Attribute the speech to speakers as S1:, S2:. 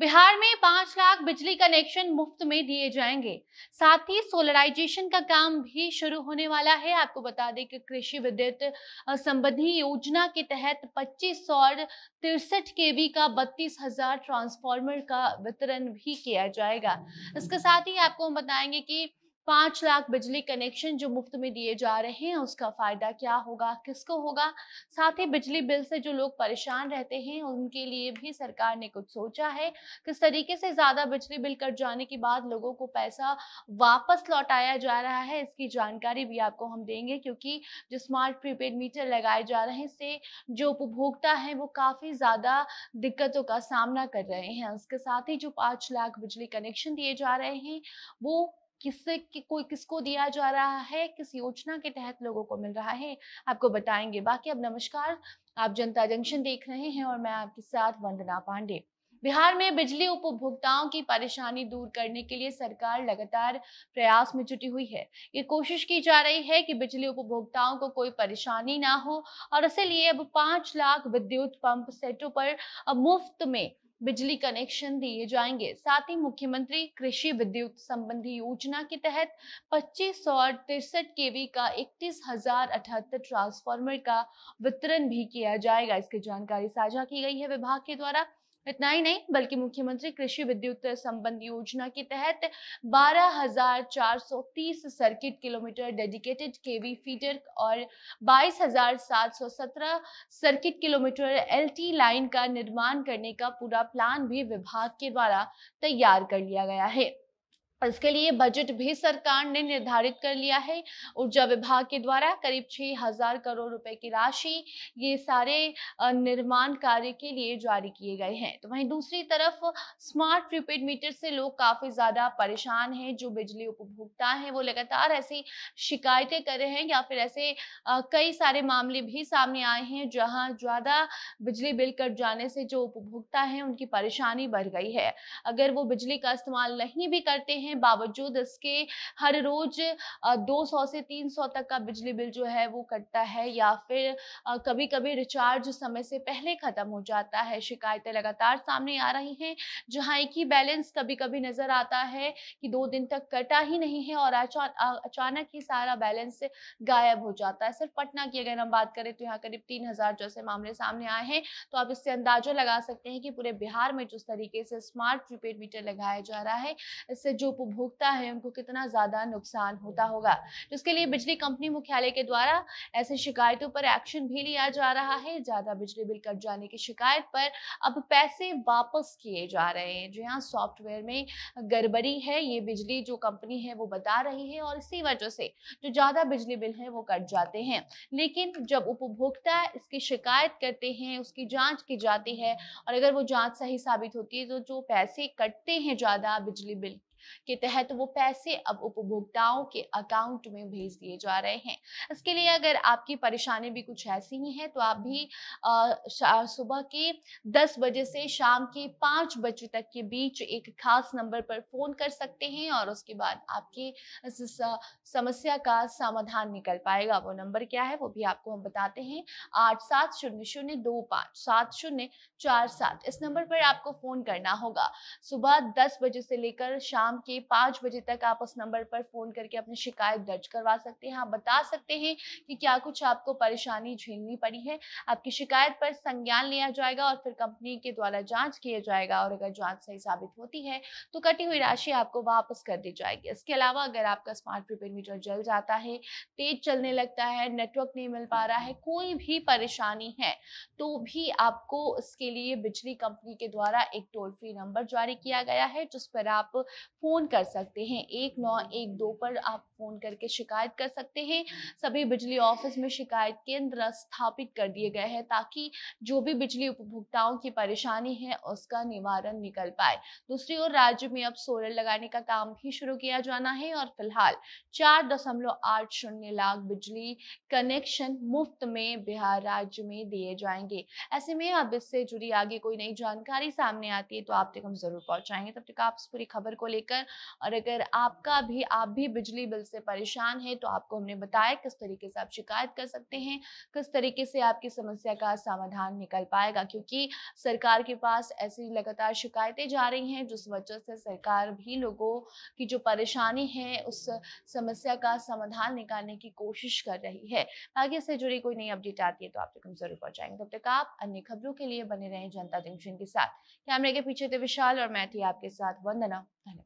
S1: बिहार में पांच लाख बिजली कनेक्शन मुफ्त में दिए जाएंगे साथ ही सोलराइजेशन का काम भी शुरू होने वाला है आपको बता दें कि कृषि विद्युत संबंधी योजना के तहत पच्चीस और तिरसठ केवी का बत्तीस हजार ट्रांसफॉर्मर का वितरण भी किया जाएगा इसके साथ ही आपको हम बताएंगे की पांच लाख बिजली कनेक्शन जो मुफ्त में दिए जा रहे हैं उसका फ़ायदा क्या होगा किसको होगा साथ ही बिजली बिल से जो लोग परेशान रहते हैं उनके लिए भी सरकार ने कुछ सोचा है किस तरीके से ज़्यादा बिजली बिल कट जाने के बाद लोगों को पैसा वापस लौटाया जा रहा है इसकी जानकारी भी आपको हम देंगे क्योंकि जो स्मार्ट प्रीपेड मीटर लगाए जा रहे हैं इससे जो उपभोक्ता है वो काफ़ी ज़्यादा दिक्कतों का सामना कर रहे हैं उसके साथ ही जो पांच लाख बिजली कनेक्शन दिए जा रहे हैं वो किससे कि, कोई किसको दिया जा रहा है किस योजना के तहत लोगों को मिल रहा है आपको बताएंगे बाकी अब नमस्कार आप जनता जंक्शन देख रहे हैं और मैं आपके साथ वंदना पांडे बिहार में बिजली उपभोक्ताओं की परेशानी दूर करने के लिए सरकार लगातार प्रयास में जुटी हुई है ये कोशिश की जा रही है कि बिजली उपभोक्ताओं को कोई परेशानी ना हो और इसलिए अब पांच लाख विद्युत पंप सेटों पर मुफ्त में बिजली कनेक्शन दिए जाएंगे साथ ही मुख्यमंत्री कृषि विद्युत संबंधी योजना के तहत पच्चीस सौ तिरसठ केवी का इकतीस हजार अठहत्तर ट्रांसफॉर्मर का वितरण भी किया जाएगा इसकी जानकारी साझा की गई है विभाग के द्वारा इतना ही नहीं बल्कि मुख्यमंत्री कृषि विद्युत संबंध योजना के तहत 12,430 circuit kilometre dedicated KV feeder और 22,717 सर्किट किलोमीटर एलटी लाइन का निर्माण करने का पूरा प्लान भी विभाग के द्वारा तैयार कर लिया गया है इसके लिए बजट भी सरकार ने निर्धारित कर लिया है ऊर्जा विभाग के द्वारा करीब छह हजार करोड़ रुपए की राशि ये सारे निर्माण कार्य के लिए जारी किए गए हैं तो वहीं दूसरी तरफ स्मार्ट प्रीपेड मीटर से लोग काफी ज्यादा परेशान हैं जो बिजली उपभोक्ता हैं वो लगातार ऐसी शिकायतें कर रहे हैं या फिर ऐसे कई सारे मामले भी सामने आए हैं जहाँ ज्यादा बिजली बिल कट जाने से जो उपभोक्ता है उनकी परेशानी बढ़ गई है अगर वो बिजली का इस्तेमाल नहीं भी करते हैं हैं बावजूद इसके हर रोज 200 से 300 तक का बिजली बिल जो है वो कटता है या फिर कभी कभी रिचार्ज समय से पहले खत्म हो जाता है शिकायतें लगातार सामने आ रही हैं जहाँ एक ही बैलेंस कभी कभी नजर आता है कि दो दिन तक कटा ही नहीं है और अचानक ही सारा बैलेंस गायब हो जाता है सिर्फ पटना की अगर हम बात करें तो यहाँ करीब तीन हजार जैसे मामले सामने आए हैं तो आप इससे अंदाजा लगा सकते हैं कि पूरे बिहार में जिस तरीके से स्मार्ट प्रीपेड मीटर लगाया जा रहा है इससे जो उपभोक्ता है उनको कितना ज्यादा नुकसान होता होगा जिसके लिए बिजली कंपनी मुख्यालय के द्वारा ऐसे शिकायतों पर एक्शन भी लिया जा रहा है ज्यादा बिजली बिल कट जाने की शिकायत पर अब पैसे वापस किए जा रहे हैं जो यहाँ सॉफ्टवेयर में गड़बड़ी है ये बिजली जो कंपनी है वो बता रही है और इसी वजह से जो ज्यादा बिजली बिल है वो कट जाते हैं लेकिन जब उपभोक्ता इसकी शिकायत करते हैं उसकी जांच की जाती है और अगर वो जांच सही साबित होती है तो जो पैसे कटते हैं ज्यादा बिजली बिल के तहत वो पैसे अब उपभोक्ताओं के अकाउंट में भेज दिए जा रहे हैं इसके लिए अगर आपकी परेशानी भी कुछ ऐसी ही है तो आप भी सुबह के दस बजे से शाम के पाँच बजे तक के बीच एक खास नंबर पर फोन कर सकते हैं और उसके बाद आपकी समस्या का समाधान निकल पाएगा वो नंबर क्या है वो भी आपको हम बताते हैं आठ सात शून्य शून्य दो पाँच सात शून्य चार सात इस नंबर पर आपको फोन करना होगा सुबह दस बजे से लेकर शाम शाम के पाँच बजे तक आप उस नंबर पर फ़ोन करके अपनी शिकायत दर्ज करवा सकते हैं आप बता सकते हैं कि क्या कुछ आपको परेशानी झेलनी पड़ी है आपकी शिकायत पर संज्ञान लिया जाएगा और फिर कंपनी के द्वारा जाँच किया जाएगा और अगर जाँच सही साबित होती है तो कटी हुई राशि आपको वापस कर दी जाएगी इसके अलावा अगर आपका स्मार्ट प्रीपेड मीटर जल जाता है तेज चलने लगता है नेटवर्क नहीं मिल पा रहा है कोई भी परेशानी है तो भी आपको इसके लिए बिजली कंपनी के द्वारा एक टोल फ्री नंबर जारी किया गया है जिस पर आप फ़ोन कर सकते हैं एक नौ हम्म। एक दो पर आप फ़ोन करके शिकायत कर सकते हैं सभी बिजली ऑफिस में शिकायत केंद्र स्थापित कर दिए गए हैं ताकि जो भी बिजली उपभोक्ताओं की परेशानी है उसका निवारण निकल पाए दूसरी ओर राज्य में अब सोलर लगाने का काम भी शुरू किया जाना है और फिलहाल चार दशमलव आठ शून्य लाख बिजली कनेक्शन मुफ्त में बिहार राज्य में दिए जाएंगे ऐसे में अब इससे जुड़ी आगे कोई नई जानकारी सामने आती है तो आप तक हम जरूर पहुंचाएंगे तब तक आप इस पूरी खबर को लेकर लेकर और अगर आपका भी आप भी बिजली बिल से परेशान है तो आपको हमने बताया किस तरीके से आप शिकायत कर सकते हैं किस तरीके से आपकी समस्या का समाधान निकल पाएगा क्योंकि सरकार के पास ऐसी लगातार शिकायतें जा रही हैं जिस वजह से सरकार भी लोगों की जो परेशानी है उस समस्या का समाधान निकालने की कोशिश कर रही है आगे से जुड़ी कोई नई अपडेट आती है तो आप तक हम जरूर पहुंचाएंगे तब तक आप अन्य खबरों के लिए बने रहें जनता जंक्शन के साथ कैमरे के पीछे थे विशाल और मैं थी आपके साथ वंदना धन्यवाद